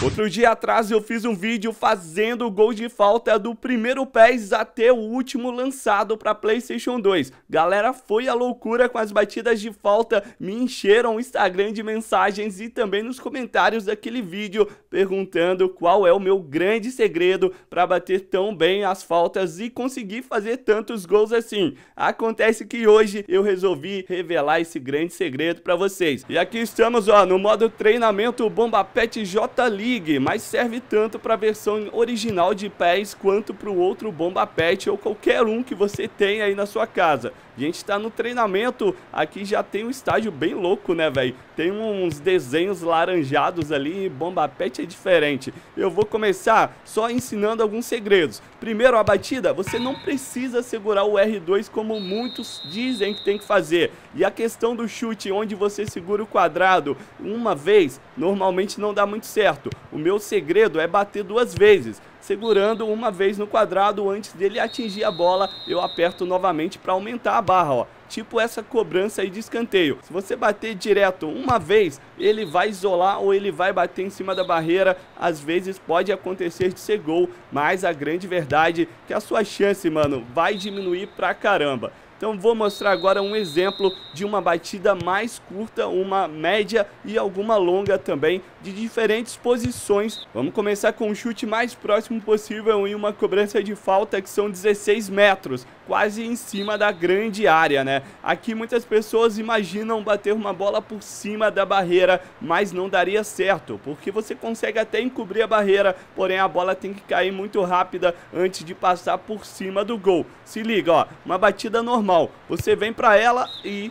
Outro dia atrás eu fiz um vídeo fazendo gol de falta do primeiro PES até o último lançado para PlayStation 2. Galera, foi a loucura com as batidas de falta, me encheram o Instagram de mensagens e também nos comentários daquele vídeo perguntando qual é o meu grande segredo para bater tão bem as faltas e conseguir fazer tantos gols assim. Acontece que hoje eu resolvi revelar esse grande segredo para vocês. E aqui estamos, ó, no modo treinamento Bomba Pet J League League, mas serve tanto para a versão original de PES quanto para o outro Bomba Pet ou qualquer um que você tem aí na sua casa. A gente está no treinamento, aqui já tem um estádio bem louco, né, velho? Tem uns desenhos laranjados ali e Bomba Pet é diferente. Eu vou começar só ensinando alguns segredos. Primeiro, a batida, você não precisa segurar o R2 como muitos dizem que tem que fazer. E a questão do chute, onde você segura o quadrado uma vez, normalmente não dá muito certo. O meu segredo é bater duas vezes, segurando uma vez no quadrado antes dele atingir a bola, eu aperto novamente para aumentar a barra, ó. Tipo essa cobrança aí de escanteio. Se você bater direto uma vez, ele vai isolar ou ele vai bater em cima da barreira. Às vezes pode acontecer de ser gol, mas a grande verdade é que a sua chance, mano, vai diminuir pra caramba. Então vou mostrar agora um exemplo de uma batida mais curta, uma média e alguma longa também, de diferentes posições. Vamos começar com o um chute mais próximo possível e uma cobrança de falta que são 16 metros quase em cima da grande área, né? Aqui muitas pessoas imaginam bater uma bola por cima da barreira, mas não daria certo, porque você consegue até encobrir a barreira, porém a bola tem que cair muito rápida antes de passar por cima do gol. Se liga, ó, uma batida normal. Você vem para ela e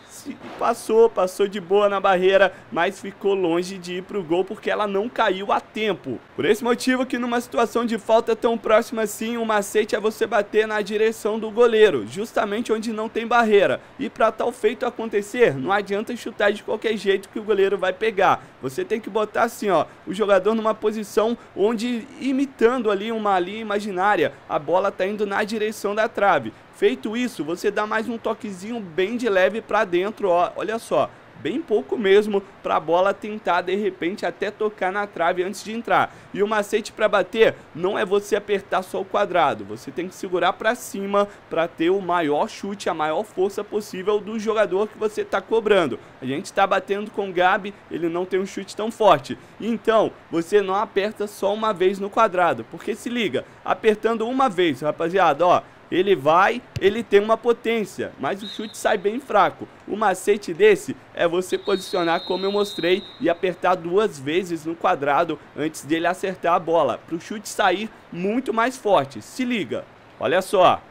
passou, passou de boa na barreira, mas ficou longe de ir pro gol porque ela não caiu a tempo. Por esse motivo que numa situação de falta tão próxima assim, o macete é você bater na direção do goleiro goleiro, justamente onde não tem barreira. E para tal feito acontecer, não adianta chutar de qualquer jeito que o goleiro vai pegar. Você tem que botar assim, ó, o jogador numa posição onde imitando ali uma linha imaginária, a bola tá indo na direção da trave. Feito isso, você dá mais um toquezinho bem de leve para dentro, ó. Olha só, bem pouco mesmo para a bola tentar de repente até tocar na trave antes de entrar. E o macete para bater não é você apertar só o quadrado, você tem que segurar para cima para ter o maior chute, a maior força possível do jogador que você está cobrando. A gente está batendo com o Gabi, ele não tem um chute tão forte. Então, você não aperta só uma vez no quadrado, porque se liga, apertando uma vez, rapaziada, ó, ele vai, ele tem uma potência, mas o chute sai bem fraco. O macete desse é você posicionar como eu mostrei e apertar duas vezes no quadrado antes dele acertar a bola, para o chute sair muito mais forte. Se liga, olha só.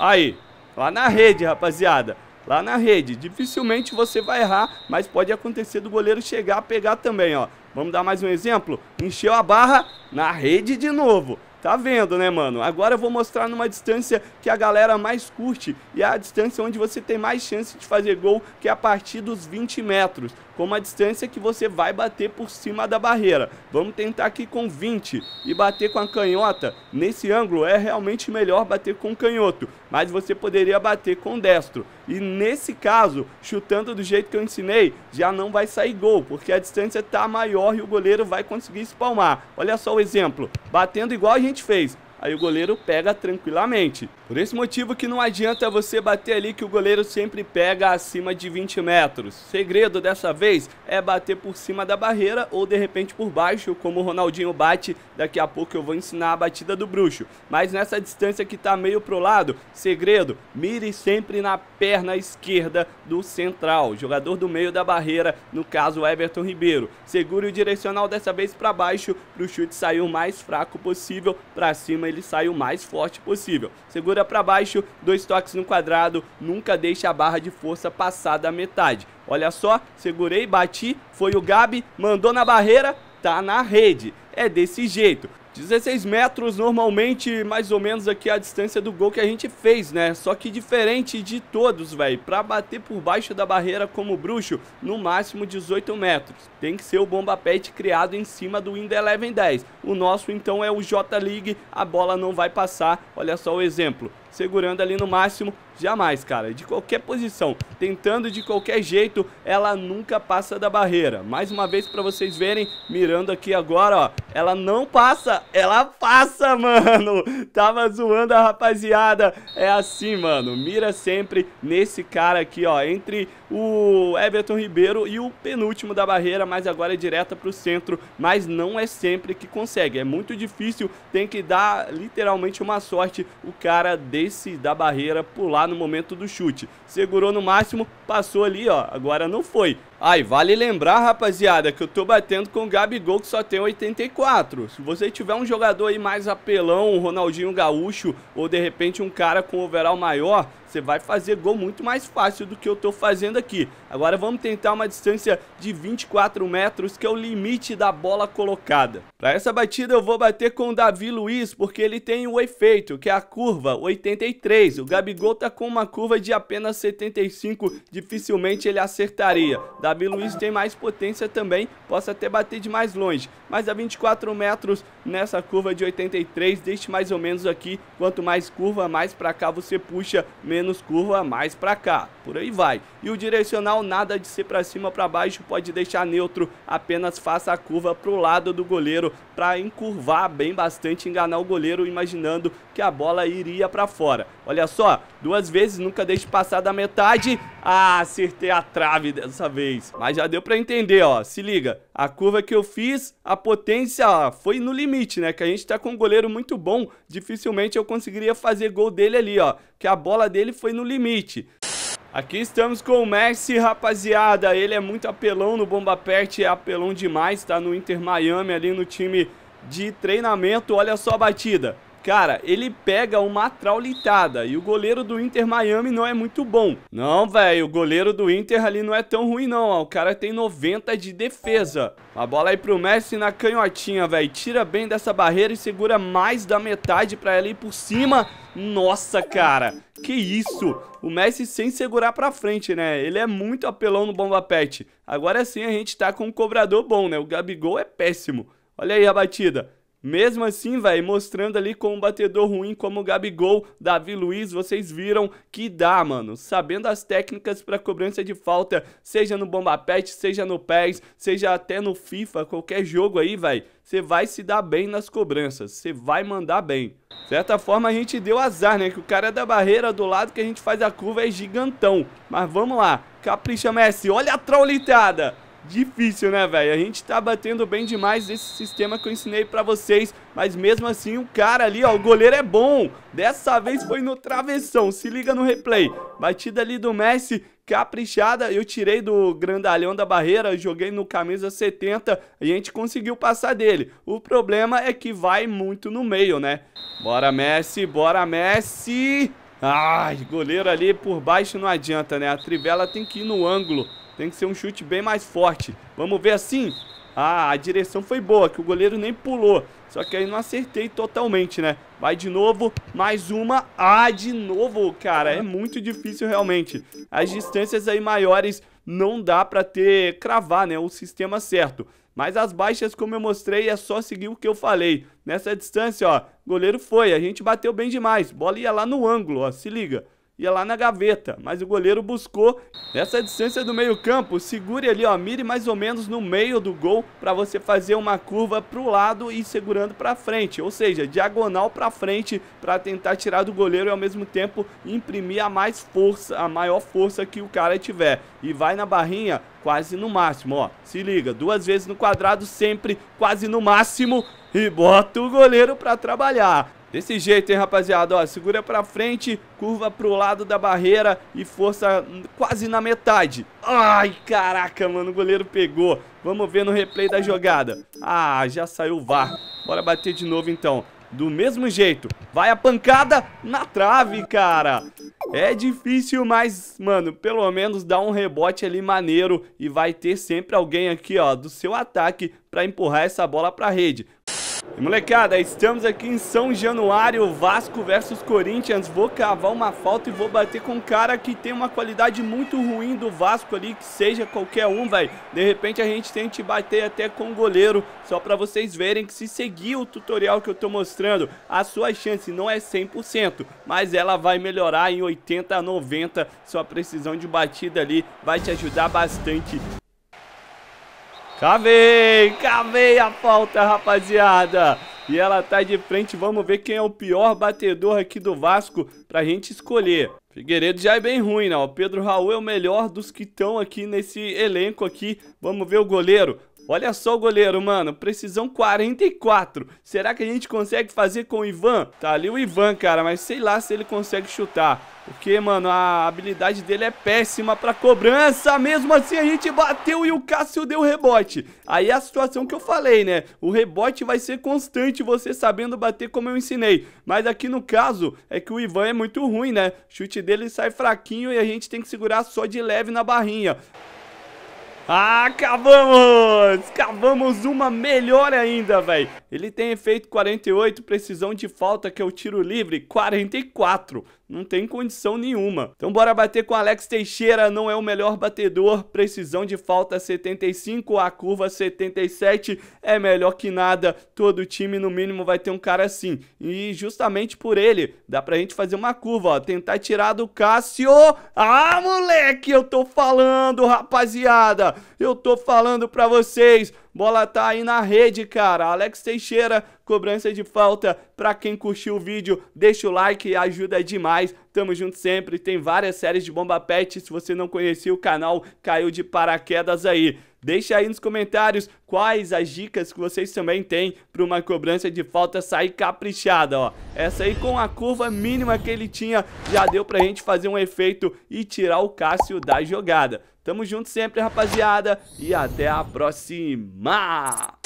Aí, lá na rede, rapaziada. Lá na rede, dificilmente você vai errar, mas pode acontecer do goleiro chegar a pegar também, ó. Vamos dar mais um exemplo? Encheu a barra na rede de novo. Tá vendo, né, mano? Agora eu vou mostrar numa distância que a galera mais curte e é a distância onde você tem mais chance de fazer gol, que é a partir dos 20 metros como a distância que você vai bater por cima da barreira. Vamos tentar aqui com 20 e bater com a canhota. Nesse ângulo é realmente melhor bater com canhoto, mas você poderia bater com destro. E nesse caso, chutando do jeito que eu ensinei, já não vai sair gol, porque a distância está maior e o goleiro vai conseguir espalmar. Olha só o exemplo, batendo igual a gente fez aí o goleiro pega tranquilamente. Por esse motivo que não adianta você bater ali que o goleiro sempre pega acima de 20 metros. segredo dessa vez é bater por cima da barreira ou de repente por baixo, como o Ronaldinho bate. Daqui a pouco eu vou ensinar a batida do bruxo. Mas nessa distância que tá meio pro lado, segredo, mire sempre na perna esquerda do central, jogador do meio da barreira, no caso Everton Ribeiro. Segure o direcional dessa vez para baixo, pro chute sair o mais fraco possível, para cima ele ele sai o mais forte possível. Segura para baixo, dois toques no quadrado, nunca deixa a barra de força passar da metade. Olha só, segurei, bati, foi o Gabi, mandou na barreira, tá na rede. É desse jeito. 16 metros, normalmente mais ou menos aqui a distância do gol que a gente fez, né? Só que diferente de todos, velho. Pra bater por baixo da barreira como bruxo, no máximo 18 metros. Tem que ser o bomba pet criado em cima do Wind Eleven 10. O nosso então é o J-League, a bola não vai passar. Olha só o exemplo segurando ali no máximo, jamais, cara. De qualquer posição, tentando de qualquer jeito, ela nunca passa da barreira. Mais uma vez para vocês verem, mirando aqui agora, ó, ela não passa, ela passa, mano. Tava zoando a rapaziada. É assim, mano, mira sempre nesse cara aqui, ó, entre o Everton Ribeiro e o penúltimo da barreira, mas agora é direta pro centro, mas não é sempre que consegue. É muito difícil, tem que dar literalmente uma sorte o cara de esse da barreira pular no momento do chute. Segurou no máximo, passou ali, ó. Agora não foi. Ai, vale lembrar, rapaziada, que eu tô batendo com o Gabigol, que só tem 84. Se você tiver um jogador aí mais apelão, um Ronaldinho Gaúcho, ou de repente um cara com overall maior, você vai fazer gol muito mais fácil do que eu tô fazendo aqui. Agora vamos tentar uma distância de 24 metros, que é o limite da bola colocada. Para essa batida eu vou bater com o Davi Luiz, porque ele tem o efeito, que é a curva 83. O Gabigol tá com uma curva de apenas 75, dificilmente ele acertaria. Davi Luiz tem mais potência também, possa até bater de mais longe, mas a 24 metros nessa curva de 83, deixe mais ou menos aqui, quanto mais curva, mais para cá você puxa, menos curva, mais para cá, por aí vai. E o direcional nada de ser para cima para baixo, pode deixar neutro, apenas faça a curva para o lado do goleiro para encurvar bem bastante, enganar o goleiro imaginando que a bola iria para fora. Olha só, duas vezes, nunca deixe passar da metade. Ah, acertei a trave dessa vez. Mas já deu pra entender, ó. Se liga, a curva que eu fiz, a potência ó, foi no limite, né? Que a gente tá com um goleiro muito bom, dificilmente eu conseguiria fazer gol dele ali, ó. Que a bola dele foi no limite. Aqui estamos com o Messi, rapaziada. Ele é muito apelão no bomba pet, é apelão demais. Tá no Inter Miami ali no time de treinamento. Olha só a batida. Cara, ele pega uma traulitada e o goleiro do Inter Miami não é muito bom. Não, velho, o goleiro do Inter ali não é tão ruim não, ó. O cara tem 90 de defesa. A bola aí pro Messi na canhotinha, velho. Tira bem dessa barreira e segura mais da metade pra ela ir por cima. Nossa, cara. Que isso? O Messi sem segurar pra frente, né? Ele é muito apelão no bomba pet. Agora sim a gente tá com um cobrador bom, né? O Gabigol é péssimo. Olha aí a batida. Mesmo assim, vai mostrando ali com um batedor ruim como o Gabigol, Davi Luiz, vocês viram que dá, mano. Sabendo as técnicas para cobrança de falta, seja no Bomba Pet, seja no PES, seja até no FIFA, qualquer jogo aí, vai você vai se dar bem nas cobranças, você vai mandar bem. Certa forma a gente deu azar, né, que o cara é da barreira do lado que a gente faz a curva é gigantão. Mas vamos lá, capricha Messi, olha a trollitada Difícil, né, velho? A gente tá batendo bem demais esse sistema que eu ensinei pra vocês, mas mesmo assim o cara ali, ó, o goleiro é bom. Dessa vez foi no travessão, se liga no replay. Batida ali do Messi, caprichada, eu tirei do grandalhão da barreira, joguei no camisa 70 e a gente conseguiu passar dele. O problema é que vai muito no meio, né? Bora Messi, bora Messi! Ai, goleiro ali por baixo não adianta, né? A trivela tem que ir no ângulo. Tem que ser um chute bem mais forte. Vamos ver assim. Ah, a direção foi boa, que o goleiro nem pulou. Só que aí não acertei totalmente, né? Vai de novo, mais uma. Ah, de novo, cara. É muito difícil realmente. As distâncias aí maiores não dá pra ter, cravar, né? O sistema certo. Mas as baixas, como eu mostrei, é só seguir o que eu falei. Nessa distância, ó, goleiro foi, a gente bateu bem demais. Bola ia lá no ângulo, ó, se liga ia lá na gaveta, mas o goleiro buscou nessa distância do meio-campo. Segure ali, ó, mire mais ou menos no meio do gol para você fazer uma curva para o lado e segurando para frente, ou seja, diagonal para frente para tentar tirar do goleiro e ao mesmo tempo imprimir a mais força, a maior força que o cara tiver. E vai na barrinha quase no máximo, ó. Se liga, duas vezes no quadrado sempre quase no máximo e bota o goleiro para trabalhar. Desse jeito, hein, rapaziada? Ó, segura pra frente, curva pro lado da barreira e força quase na metade. Ai, caraca, mano, o goleiro pegou. Vamos ver no replay da jogada. Ah, já saiu o VAR. Bora bater de novo, então. Do mesmo jeito, vai a pancada na trave, cara. É difícil, mas, mano, pelo menos dá um rebote ali maneiro e vai ter sempre alguém aqui, ó, do seu ataque pra empurrar essa bola pra rede. E molecada, estamos aqui em São Januário, Vasco versus Corinthians. Vou cavar uma falta e vou bater com um cara que tem uma qualidade muito ruim do Vasco ali, que seja qualquer um, velho. De repente a gente tente bater até com o goleiro, só para vocês verem que se seguir o tutorial que eu tô mostrando, a sua chance não é 100%, mas ela vai melhorar em 80 90. Sua precisão de batida ali vai te ajudar bastante Cavei, cavei a falta, rapaziada. E ela tá de frente, vamos ver quem é o pior batedor aqui do Vasco pra gente escolher. Figueiredo já é bem ruim, não. Né? O Pedro Raul é o melhor dos que estão aqui nesse elenco aqui. Vamos ver o goleiro. Olha só o goleiro, mano. Precisão 44. Será que a gente consegue fazer com o Ivan? Tá ali o Ivan, cara, mas sei lá se ele consegue chutar. Porque, mano, a habilidade dele é péssima pra cobrança. Mesmo assim, a gente bateu e o Cássio deu rebote. Aí é a situação que eu falei, né? O rebote vai ser constante, você sabendo bater como eu ensinei. Mas aqui no caso, é que o Ivan é muito ruim, né? O chute dele sai fraquinho e a gente tem que segurar só de leve na barrinha. Ah, acabamos! Acabamos uma melhor ainda, velho. Ele tem efeito 48, precisão de falta que é o tiro livre 44 não tem condição nenhuma. Então bora bater com Alex Teixeira, não é o melhor batedor, precisão de falta 75, a curva 77 é melhor que nada. Todo time no mínimo vai ter um cara assim. E justamente por ele, dá pra gente fazer uma curva, ó, tentar tirar do Cássio. Ah, moleque, eu tô falando, rapaziada. Eu tô falando pra vocês. Bola tá aí na rede, cara. Alex Teixeira, cobrança de falta. Pra quem curtiu o vídeo, deixa o like, ajuda demais. Tamo junto sempre. Tem várias séries de Bomba Pet. Se você não conhecia o canal, caiu de paraquedas aí. Deixa aí nos comentários quais as dicas que vocês também têm para uma cobrança de falta sair caprichada, ó. Essa aí com a curva mínima que ele tinha já deu pra gente fazer um efeito e tirar o Cássio da jogada. Tamo junto sempre, rapaziada. E até a próxima!